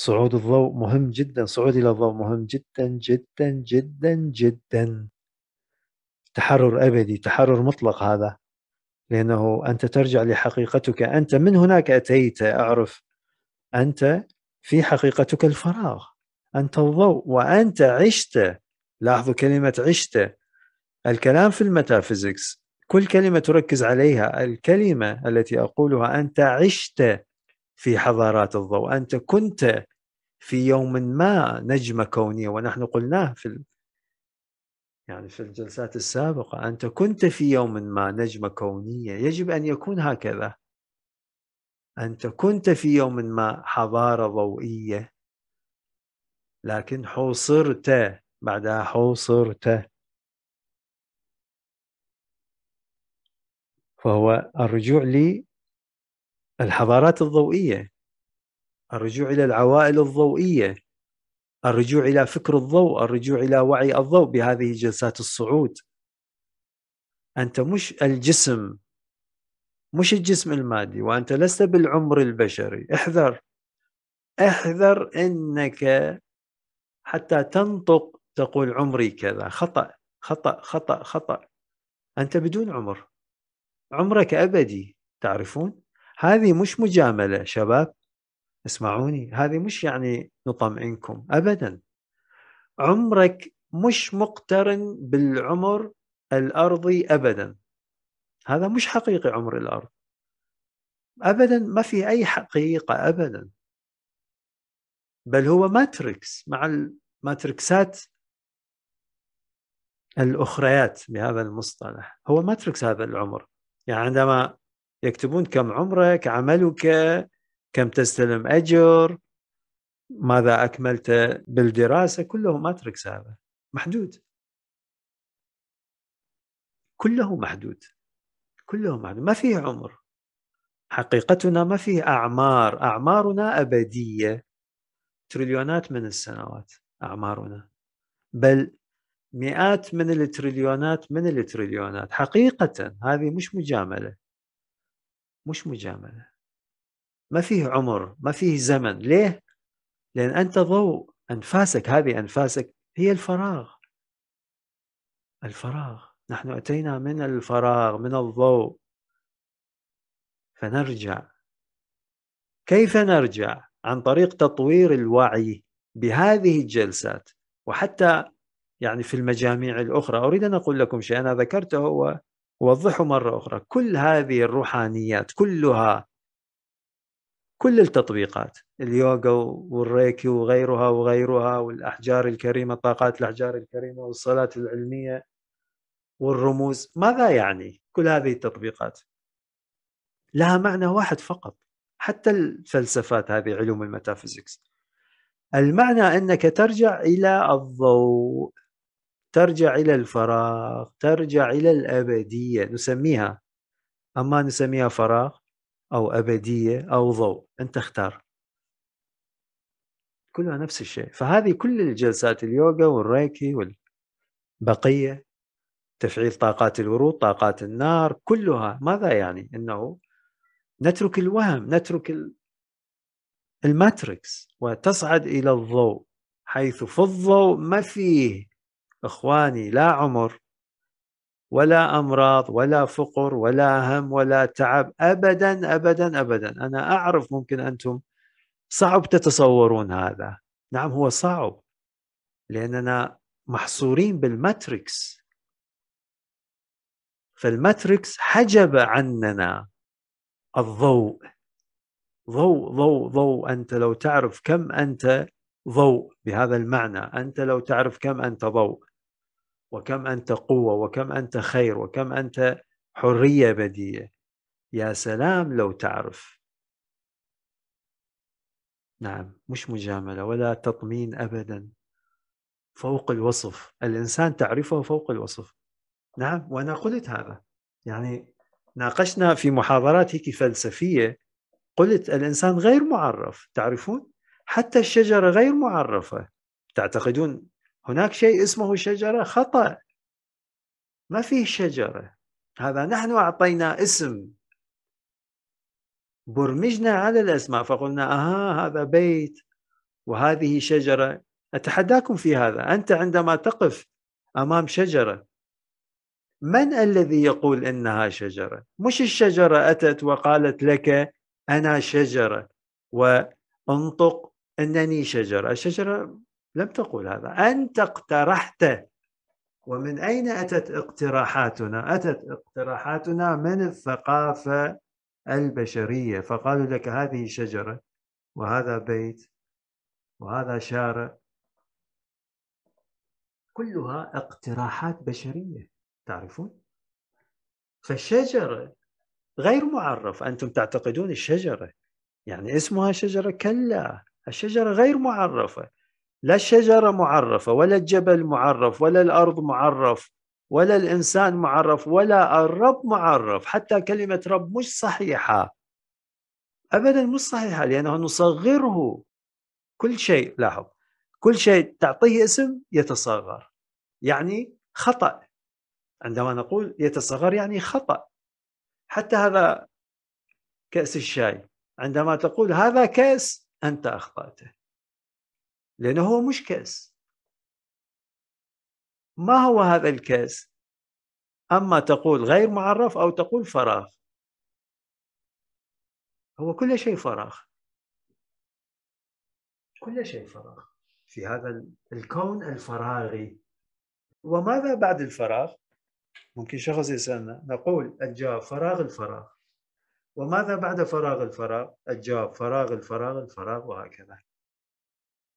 صعود الضوء مهم جدا صعود إلى الضوء مهم جدا جدا جدا جدا تحرر أبدي تحرر مطلق هذا لأنه أنت ترجع لحقيقتك أنت من هناك أتيت أعرف أنت في حقيقتك الفراغ أنت الضوء وأنت عشت لاحظوا كلمة عشت الكلام في الميتافيزيكس كل كلمة تركز عليها الكلمة التي أقولها أنت عشت في حضارات الضوء أنت كنت في يوم ما نجمة كونية ونحن قلناه في يعني في الجلسات السابقة أنت كنت في يوم ما نجمة كونية يجب أن يكون هكذا أنت كنت في يوم ما حضارة ضوئية لكن حوصرت بعدها حوصرت فهو الرجوع لي الحضارات الضوئية الرجوع إلى العوائل الضوئية الرجوع إلى فكر الضوء الرجوع إلى وعي الضوء بهذه جلسات الصعود أنت مش الجسم مش الجسم المادي وأنت لست بالعمر البشري احذر احذر أنك حتى تنطق تقول عمري كذا خطأ خطأ خطأ خطأ أنت بدون عمر عمرك أبدي تعرفون هذه مش مجامله شباب اسمعوني هذه مش يعني نطمئنكم ابدا عمرك مش مقترن بالعمر الارضي ابدا هذا مش حقيقي عمر الارض ابدا ما في اي حقيقه ابدا بل هو ماتريكس مع الماتريكسات الأخريات بهذا المصطلح هو ماتريكس هذا العمر يعني عندما يكتبون كم عمرك عملك كم تستلم أجر ماذا أكملت بالدراسة كله ماتريكس هذا محدود كله محدود كله محدود ما فيه عمر حقيقتنا ما فيه أعمار أعمارنا أبدية تريليونات من السنوات أعمارنا بل مئات من التريليونات من التريليونات حقيقة هذه مش مجاملة مش مجامله ما فيه عمر ما فيه زمن ليه لان انت ضوء انفاسك هذه انفاسك هي الفراغ الفراغ نحن اتينا من الفراغ من الضوء فنرجع كيف نرجع عن طريق تطوير الوعي بهذه الجلسات وحتى يعني في المجاميع الاخرى اريد ان اقول لكم شيء انا ذكرته هو وضحوا مرة أخرى كل هذه الروحانيات كلها كل التطبيقات اليوغا والريكي وغيرها وغيرها والأحجار الكريمة طاقات الأحجار الكريمة والصلاة العلمية والرموز ماذا يعني كل هذه التطبيقات لها معنى واحد فقط حتى الفلسفات هذه علوم الميتافيزيكس المعنى أنك ترجع إلى الضوء ترجع إلى الفراغ ترجع إلى الأبدية نسميها أما نسميها فراغ أو أبدية أو ضوء أنت اختار كلها نفس الشيء فهذه كل الجلسات اليوغا والريكي والبقية تفعيل طاقات الورود طاقات النار كلها ماذا يعني أنه نترك الوهم نترك الماتريكس وتصعد إلى الضوء حيث في الضوء ما فيه اخواني لا عمر ولا امراض ولا فقر ولا هم ولا تعب ابدا ابدا ابدا انا اعرف ممكن انتم صعب تتصورون هذا نعم هو صعب لاننا محصورين بالماتريكس فالماتريكس حجب عننا الضوء ضوء ضوء ضوء انت لو تعرف كم انت ضوء بهذا المعنى انت لو تعرف كم انت ضوء وكم أنت قوة وكم أنت خير وكم أنت حرية بدية يا سلام لو تعرف نعم مش مجاملة ولا تطمين أبدا فوق الوصف الإنسان تعرفه فوق الوصف نعم وأنا قلت هذا يعني ناقشنا في محاضرات هيك فلسفية قلت الإنسان غير معرف تعرفون حتى الشجرة غير معرفة تعتقدون هناك شيء اسمه شجرة خطأ ما فيه شجرة هذا نحن أعطينا اسم برمجنا على الأسماء فقلنا أها هذا بيت وهذه شجرة أتحداكم في هذا أنت عندما تقف أمام شجرة من الذي يقول إنها شجرة مش الشجرة أتت وقالت لك أنا شجرة وانطق إنني شجرة الشجرة لم تقل هذا أنت اقترحته ومن أين أتت اقتراحاتنا؟ أتت اقتراحاتنا من الثقافة البشرية فقالوا لك هذه شجرة وهذا بيت وهذا شارع كلها اقتراحات بشرية تعرفون؟ فالشجرة غير معرف أنتم تعتقدون الشجرة يعني اسمها شجرة كلا الشجرة غير معرفة لا الشجرة معرفة ولا الجبل معرف ولا الأرض معرف ولا الإنسان معرف ولا الرب معرف حتى كلمة رب مش صحيحة أبدا مش صحيحة لأنه نصغره كل شيء لاحظ كل شيء تعطيه اسم يتصغر يعني خطأ عندما نقول يتصغر يعني خطأ حتى هذا كأس الشاي عندما تقول هذا كأس أنت أخطأته لأنه هو مش كاس ما هو هذا الكاس أما تقول غير معرف أو تقول فراغ هو كل شيء فراغ كل شيء فراغ في هذا الكون الفراغي وماذا بعد الفراغ ممكن شخص يسألنا نقول الجواب فراغ الفراغ وماذا بعد فراغ الفراغ الجواب فراغ الفراغ الفراغ وهكذا